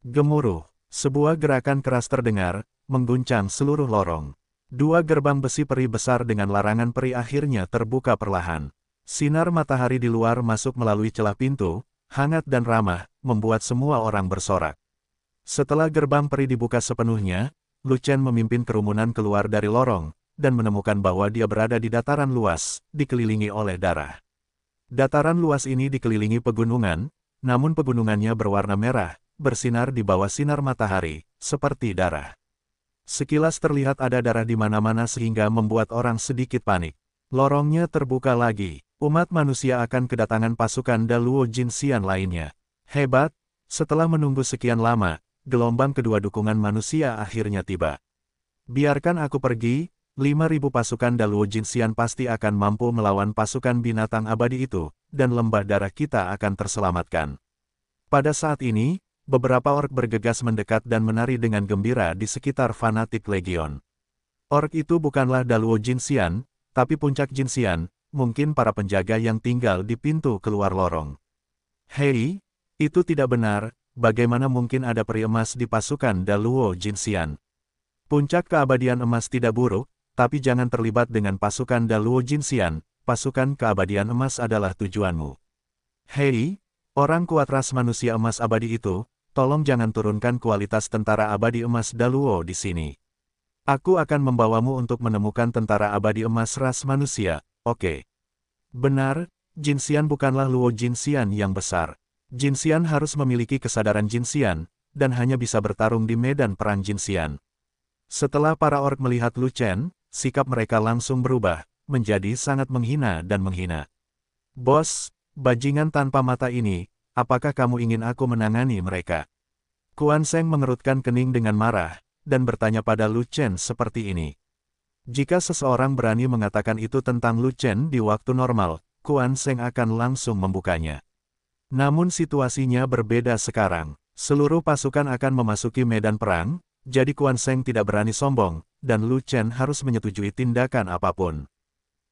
Gemuruh, sebuah gerakan keras terdengar, mengguncang seluruh lorong. Dua gerbang besi peri besar dengan larangan peri akhirnya terbuka perlahan. Sinar matahari di luar masuk melalui celah pintu, hangat dan ramah, membuat semua orang bersorak. Setelah gerbang peri dibuka sepenuhnya, Chen memimpin kerumunan keluar dari lorong, dan menemukan bahwa dia berada di dataran luas, dikelilingi oleh darah. Dataran luas ini dikelilingi pegunungan, namun pegunungannya berwarna merah, bersinar di bawah sinar matahari, seperti darah. Sekilas terlihat ada darah di mana-mana sehingga membuat orang sedikit panik. Lorongnya terbuka lagi, umat manusia akan kedatangan pasukan Daluo Jinxian lainnya. Hebat, setelah menunggu sekian lama, gelombang kedua dukungan manusia akhirnya tiba. Biarkan aku pergi, 5.000 pasukan Daluo Jinxian pasti akan mampu melawan pasukan binatang abadi itu, dan lembah darah kita akan terselamatkan. Pada saat ini, beberapa ork bergegas mendekat dan menari dengan gembira di sekitar fanatik legion. Ork itu bukanlah Daluo Jinxian, tapi puncak Jinxian, mungkin para penjaga yang tinggal di pintu keluar lorong. Hei, itu tidak benar, bagaimana mungkin ada peri emas di pasukan Daluo Jinxian? Puncak keabadian emas tidak buruk, tapi jangan terlibat dengan pasukan Daluo Jinxian, pasukan keabadian emas adalah tujuanmu. Hei, orang kuat ras manusia emas abadi itu, tolong jangan turunkan kualitas tentara abadi emas Daluo di sini. Aku akan membawamu untuk menemukan tentara abadi emas ras manusia, Oke. Benar, Jinxian bukanlah Luo Jinxian yang besar. Jinxian harus memiliki kesadaran Jinxian, dan hanya bisa bertarung di medan perang Jinxian. Setelah para ork melihat Lu Chen, sikap mereka langsung berubah, menjadi sangat menghina dan menghina. Bos, bajingan tanpa mata ini, apakah kamu ingin aku menangani mereka? Kuan Seng mengerutkan kening dengan marah, dan bertanya pada Lu Chen seperti ini. Jika seseorang berani mengatakan itu tentang Lu Chen di waktu normal, Kuan Seng akan langsung membukanya. Namun situasinya berbeda sekarang. Seluruh pasukan akan memasuki medan perang, jadi Kuan Seng tidak berani sombong, dan Lu Chen harus menyetujui tindakan apapun.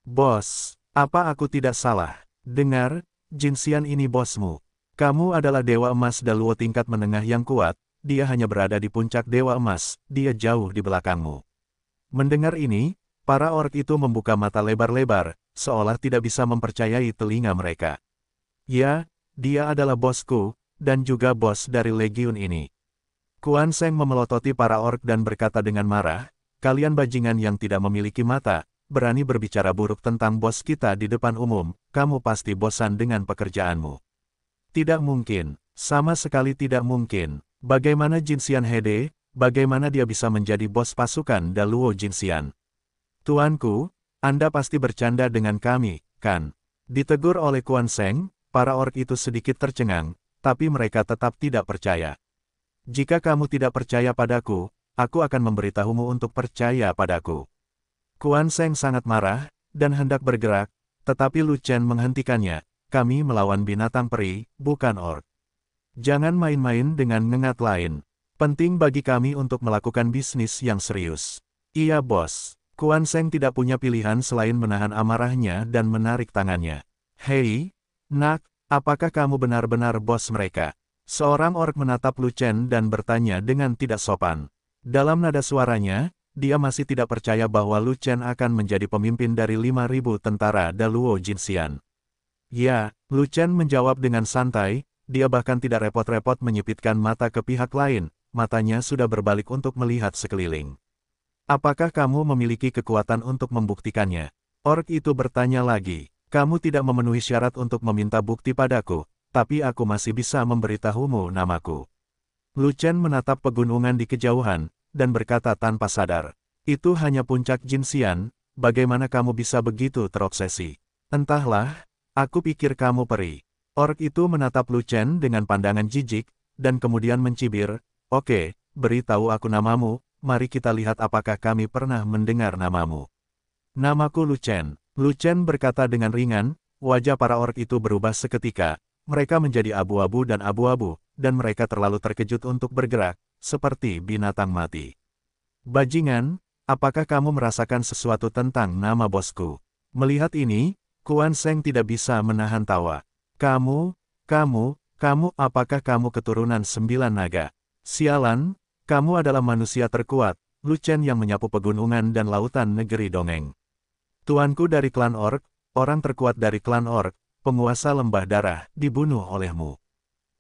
Bos, apa aku tidak salah? Dengar, Jin Xian ini bosmu. Kamu adalah Dewa Emas Daluo tingkat menengah yang kuat, dia hanya berada di puncak Dewa Emas, dia jauh di belakangmu. Mendengar ini, para ork itu membuka mata lebar-lebar, seolah tidak bisa mempercayai telinga mereka. Ya, dia adalah bosku, dan juga bos dari legiun ini. Kuan Seng memelototi para ork dan berkata dengan marah, kalian bajingan yang tidak memiliki mata, berani berbicara buruk tentang bos kita di depan umum, kamu pasti bosan dengan pekerjaanmu. Tidak mungkin, sama sekali tidak mungkin, bagaimana Jin Xian Hede, bagaimana dia bisa menjadi bos pasukan Daluo Jinxian. Tuanku, Anda pasti bercanda dengan kami, kan? Ditegur oleh Kuan Seng, para ork itu sedikit tercengang, tapi mereka tetap tidak percaya. Jika kamu tidak percaya padaku, aku akan memberitahumu untuk percaya padaku. Kuan Seng sangat marah, dan hendak bergerak, tetapi Lu Chen menghentikannya, kami melawan binatang peri, bukan ork. Jangan main-main dengan ngengat lain. Penting bagi kami untuk melakukan bisnis yang serius. Iya bos. Kuan Seng tidak punya pilihan selain menahan amarahnya dan menarik tangannya. Hei, nak, apakah kamu benar-benar bos mereka? Seorang ork menatap Lu Chen dan bertanya dengan tidak sopan. Dalam nada suaranya, dia masih tidak percaya bahwa Lu Chen akan menjadi pemimpin dari 5.000 tentara Daluo Jinxian. Ya, Lu Chen menjawab dengan santai, dia bahkan tidak repot-repot menyipitkan mata ke pihak lain, matanya sudah berbalik untuk melihat sekeliling. Apakah kamu memiliki kekuatan untuk membuktikannya? Ork itu bertanya lagi. Kamu tidak memenuhi syarat untuk meminta bukti padaku, tapi aku masih bisa memberitahumu namaku. Lucen menatap pegunungan di kejauhan, dan berkata tanpa sadar. Itu hanya puncak Jinsian, bagaimana kamu bisa begitu terobsesi? Entahlah, aku pikir kamu perih. Ork itu menatap Lucen dengan pandangan jijik, dan kemudian mencibir, Oke, beritahu aku namamu, mari kita lihat apakah kami pernah mendengar namamu. Namaku Lucen. Lucen berkata dengan ringan, wajah para ork itu berubah seketika, mereka menjadi abu-abu dan abu-abu, dan mereka terlalu terkejut untuk bergerak, seperti binatang mati. Bajingan, apakah kamu merasakan sesuatu tentang nama bosku? Melihat ini, Kuan Seng tidak bisa menahan tawa. Kamu, kamu, kamu, apakah kamu keturunan sembilan naga? Sialan, kamu adalah manusia terkuat, Chen yang menyapu pegunungan dan lautan negeri dongeng. Tuanku dari klan Ork, orang terkuat dari klan Ork, penguasa lembah darah, dibunuh olehmu.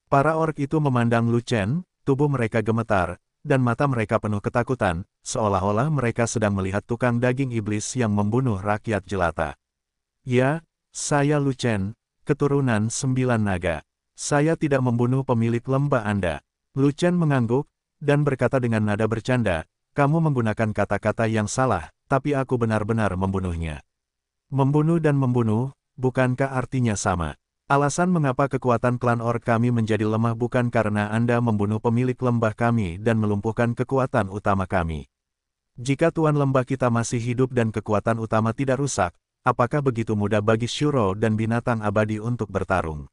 Para Ork itu memandang Chen, tubuh mereka gemetar, dan mata mereka penuh ketakutan, seolah-olah mereka sedang melihat tukang daging iblis yang membunuh rakyat jelata. Ya, saya Chen, keturunan sembilan naga. Saya tidak membunuh pemilik lembah Anda. Lucian mengangguk, dan berkata dengan nada bercanda, kamu menggunakan kata-kata yang salah, tapi aku benar-benar membunuhnya. Membunuh dan membunuh, bukankah artinya sama? Alasan mengapa kekuatan klan Or kami menjadi lemah bukan karena Anda membunuh pemilik lembah kami dan melumpuhkan kekuatan utama kami. Jika tuan lembah kita masih hidup dan kekuatan utama tidak rusak, apakah begitu mudah bagi Shuro dan binatang abadi untuk bertarung?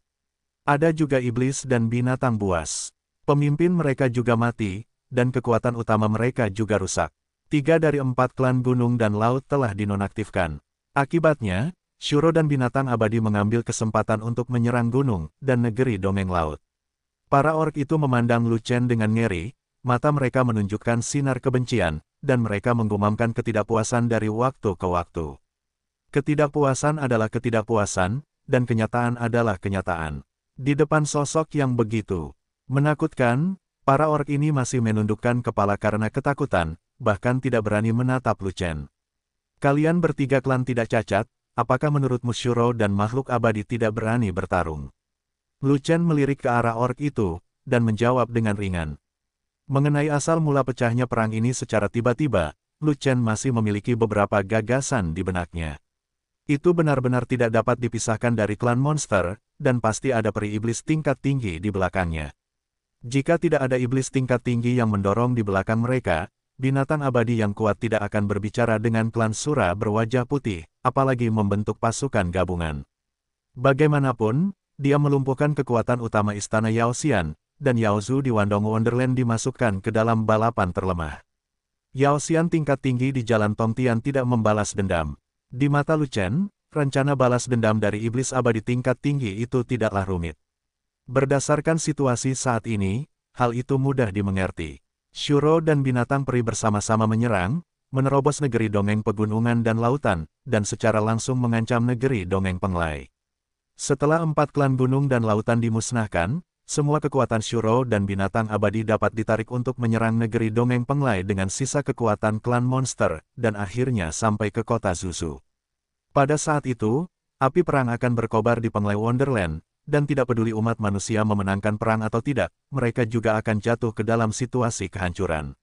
Ada juga iblis dan binatang buas. Pemimpin mereka juga mati, dan kekuatan utama mereka juga rusak. Tiga dari empat klan gunung dan laut telah dinonaktifkan. Akibatnya, Shuro dan binatang abadi mengambil kesempatan untuk menyerang gunung dan negeri dongeng laut. Para ork itu memandang Lucen dengan ngeri, mata mereka menunjukkan sinar kebencian, dan mereka menggumamkan ketidakpuasan dari waktu ke waktu. Ketidakpuasan adalah ketidakpuasan, dan kenyataan adalah kenyataan. Di depan sosok yang begitu, Menakutkan, para orang ini masih menundukkan kepala karena ketakutan, bahkan tidak berani menatap Lucen. Kalian bertiga klan tidak cacat, apakah menurut Shuro dan makhluk abadi tidak berani bertarung? Lucen melirik ke arah ork itu, dan menjawab dengan ringan. Mengenai asal mula pecahnya perang ini secara tiba-tiba, Lucen masih memiliki beberapa gagasan di benaknya. Itu benar-benar tidak dapat dipisahkan dari klan monster, dan pasti ada peri iblis tingkat tinggi di belakangnya. Jika tidak ada iblis tingkat tinggi yang mendorong di belakang mereka, binatang abadi yang kuat tidak akan berbicara dengan klan Sura berwajah putih, apalagi membentuk pasukan gabungan. Bagaimanapun, dia melumpuhkan kekuatan utama istana Yao Xian, dan Yao Zhu di Wandong Wonderland dimasukkan ke dalam balapan terlemah. Yao Xian tingkat tinggi di Jalan Tongtian tidak membalas dendam. Di mata Luchen, rencana balas dendam dari iblis abadi tingkat tinggi itu tidaklah rumit. Berdasarkan situasi saat ini, hal itu mudah dimengerti. Shuro dan binatang peri bersama-sama menyerang, menerobos negeri dongeng pegunungan dan lautan, dan secara langsung mengancam negeri dongeng penglai. Setelah empat klan gunung dan lautan dimusnahkan, semua kekuatan Shuro dan binatang abadi dapat ditarik untuk menyerang negeri dongeng penglai dengan sisa kekuatan klan monster, dan akhirnya sampai ke kota Zuzu. Pada saat itu, api perang akan berkobar di Penglai Wonderland, dan tidak peduli umat manusia memenangkan perang atau tidak, mereka juga akan jatuh ke dalam situasi kehancuran.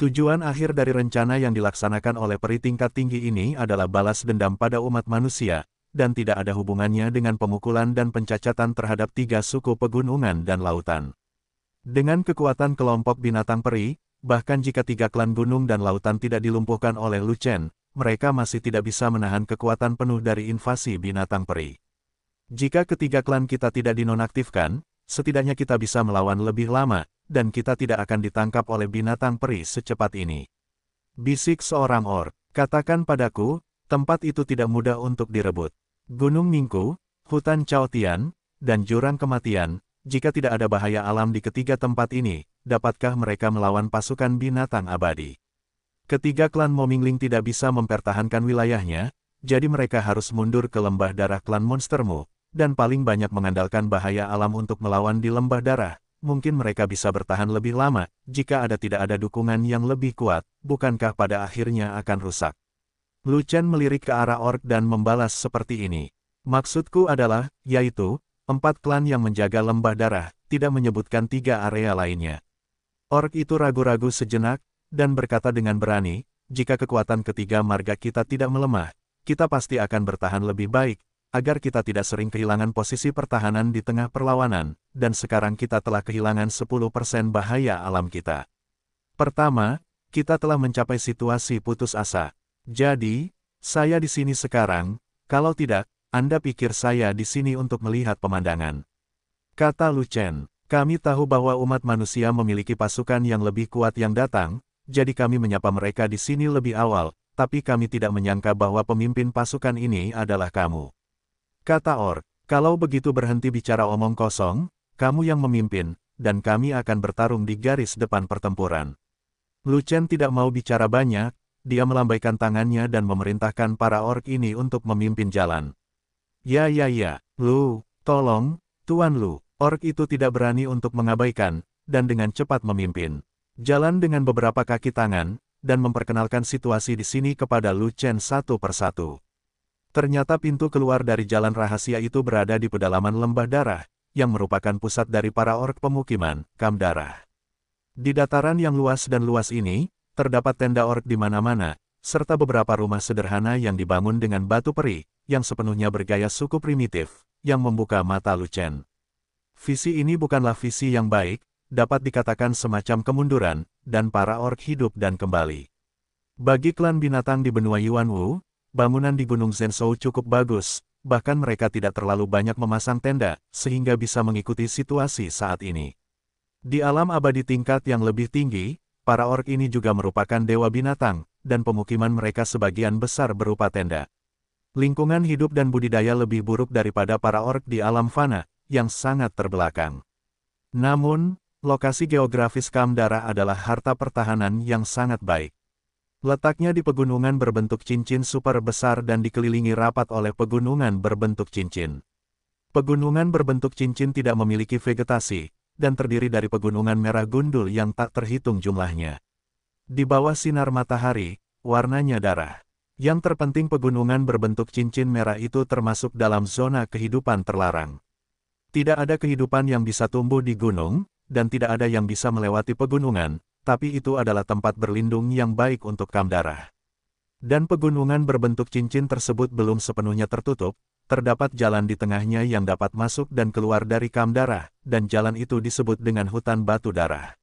Tujuan akhir dari rencana yang dilaksanakan oleh peri tingkat tinggi ini adalah balas dendam pada umat manusia, dan tidak ada hubungannya dengan pemukulan dan pencacatan terhadap tiga suku pegunungan dan lautan. Dengan kekuatan kelompok binatang peri, bahkan jika tiga klan gunung dan lautan tidak dilumpuhkan oleh Lucen, mereka masih tidak bisa menahan kekuatan penuh dari invasi binatang peri. Jika ketiga klan kita tidak dinonaktifkan, setidaknya kita bisa melawan lebih lama, dan kita tidak akan ditangkap oleh binatang peri secepat ini. Bisik seorang or, katakan padaku, tempat itu tidak mudah untuk direbut. Gunung Mingku, hutan Caotian, dan jurang kematian, jika tidak ada bahaya alam di ketiga tempat ini, dapatkah mereka melawan pasukan binatang abadi? Ketiga klan Momingling tidak bisa mempertahankan wilayahnya, jadi mereka harus mundur ke lembah darah klan monstermu, dan paling banyak mengandalkan bahaya alam untuk melawan di lembah darah, mungkin mereka bisa bertahan lebih lama, jika ada tidak ada dukungan yang lebih kuat, bukankah pada akhirnya akan rusak. Lu Chen melirik ke arah ork dan membalas seperti ini. Maksudku adalah, yaitu, empat klan yang menjaga lembah darah, tidak menyebutkan tiga area lainnya. Ork itu ragu-ragu sejenak, dan berkata dengan berani, jika kekuatan ketiga marga kita tidak melemah, kita pasti akan bertahan lebih baik, agar kita tidak sering kehilangan posisi pertahanan di tengah perlawanan, dan sekarang kita telah kehilangan 10% bahaya alam kita. Pertama, kita telah mencapai situasi putus asa. Jadi, saya di sini sekarang, kalau tidak, Anda pikir saya di sini untuk melihat pemandangan. Kata Luchen, kami tahu bahwa umat manusia memiliki pasukan yang lebih kuat yang datang, jadi kami menyapa mereka di sini lebih awal, tapi kami tidak menyangka bahwa pemimpin pasukan ini adalah kamu. Kata Ork, kalau begitu berhenti bicara omong kosong, kamu yang memimpin, dan kami akan bertarung di garis depan pertempuran. Lu Chen tidak mau bicara banyak, dia melambaikan tangannya dan memerintahkan para ork ini untuk memimpin jalan. Ya ya ya, Lu, tolong, Tuan Lu, ork itu tidak berani untuk mengabaikan, dan dengan cepat memimpin. Jalan dengan beberapa kaki tangan, dan memperkenalkan situasi di sini kepada Lu Chen satu persatu. Ternyata pintu keluar dari jalan rahasia itu berada di pedalaman lembah darah, yang merupakan pusat dari para ork pemukiman, kam darah. Di dataran yang luas dan luas ini, terdapat tenda ork di mana-mana, serta beberapa rumah sederhana yang dibangun dengan batu peri, yang sepenuhnya bergaya suku primitif, yang membuka mata Lucen. Visi ini bukanlah visi yang baik, dapat dikatakan semacam kemunduran, dan para ork hidup dan kembali. Bagi klan binatang di benua Yuanwu, bangunan di Gunung Zensou cukup bagus, bahkan mereka tidak terlalu banyak memasang tenda, sehingga bisa mengikuti situasi saat ini. Di alam abadi tingkat yang lebih tinggi, para ork ini juga merupakan dewa binatang, dan pemukiman mereka sebagian besar berupa tenda. Lingkungan hidup dan budidaya lebih buruk daripada para ork di alam fana, yang sangat terbelakang. Namun, lokasi geografis Kamdara adalah harta pertahanan yang sangat baik. Letaknya di pegunungan berbentuk cincin super besar dan dikelilingi rapat oleh pegunungan berbentuk cincin. Pegunungan berbentuk cincin tidak memiliki vegetasi, dan terdiri dari pegunungan merah gundul yang tak terhitung jumlahnya. Di bawah sinar matahari, warnanya darah. Yang terpenting pegunungan berbentuk cincin merah itu termasuk dalam zona kehidupan terlarang. Tidak ada kehidupan yang bisa tumbuh di gunung, dan tidak ada yang bisa melewati pegunungan, tapi itu adalah tempat berlindung yang baik untuk Kamdarah. Dan pegunungan berbentuk cincin tersebut belum sepenuhnya tertutup, terdapat jalan di tengahnya yang dapat masuk dan keluar dari Kamdarah, dan jalan itu disebut dengan hutan batu darah.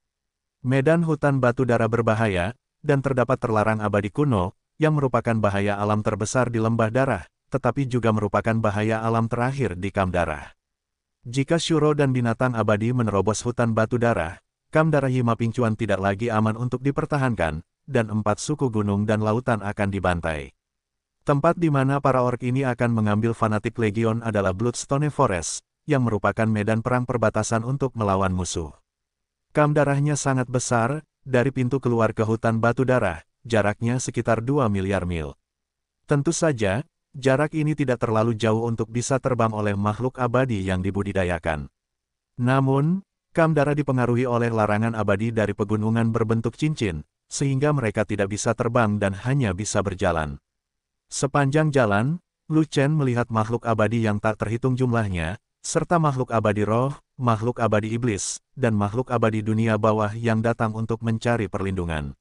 Medan hutan batu darah berbahaya, dan terdapat terlarang abadi kuno, yang merupakan bahaya alam terbesar di lembah darah, tetapi juga merupakan bahaya alam terakhir di Kamdarah. Jika Shuro dan binatang abadi menerobos hutan batu darah, Kamdarahi Mapingcuan tidak lagi aman untuk dipertahankan, dan empat suku gunung dan lautan akan dibantai. Tempat di mana para ork ini akan mengambil fanatik legion adalah Bloodstone Forest, yang merupakan medan perang perbatasan untuk melawan musuh. Kam darahnya sangat besar, dari pintu keluar ke hutan batu darah, jaraknya sekitar 2 miliar mil. Tentu saja, jarak ini tidak terlalu jauh untuk bisa terbang oleh makhluk abadi yang dibudidayakan. Namun, Kamdara dipengaruhi oleh larangan abadi dari pegunungan berbentuk cincin, sehingga mereka tidak bisa terbang dan hanya bisa berjalan. Sepanjang jalan, Lu Chen melihat makhluk abadi yang tak terhitung jumlahnya, serta makhluk abadi roh, makhluk abadi iblis, dan makhluk abadi dunia bawah yang datang untuk mencari perlindungan.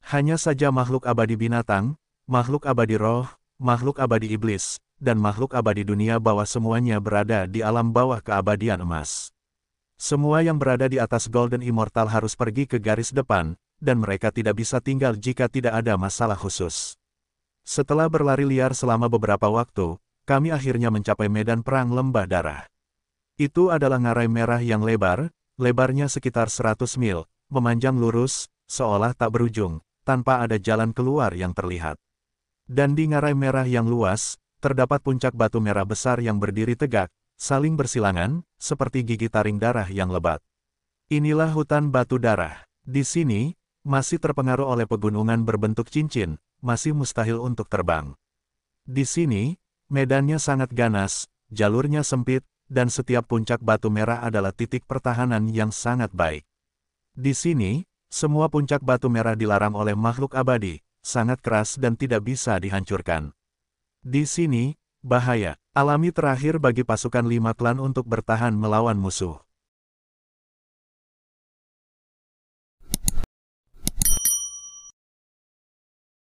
Hanya saja makhluk abadi binatang, makhluk abadi roh, makhluk abadi iblis, dan makhluk abadi dunia bawah semuanya berada di alam bawah keabadian emas. Semua yang berada di atas Golden Immortal harus pergi ke garis depan, dan mereka tidak bisa tinggal jika tidak ada masalah khusus. Setelah berlari liar selama beberapa waktu, kami akhirnya mencapai medan perang lembah darah. Itu adalah ngarai merah yang lebar, lebarnya sekitar 100 mil, memanjang lurus, seolah tak berujung, tanpa ada jalan keluar yang terlihat. Dan di ngarai merah yang luas, terdapat puncak batu merah besar yang berdiri tegak, saling bersilangan, seperti gigi taring darah yang lebat. Inilah hutan batu darah. Di sini, masih terpengaruh oleh pegunungan berbentuk cincin, masih mustahil untuk terbang. Di sini, medannya sangat ganas, jalurnya sempit, dan setiap puncak batu merah adalah titik pertahanan yang sangat baik. Di sini, semua puncak batu merah dilarang oleh makhluk abadi, sangat keras dan tidak bisa dihancurkan. Di sini, Bahaya, alami terakhir bagi pasukan lima klan untuk bertahan melawan musuh.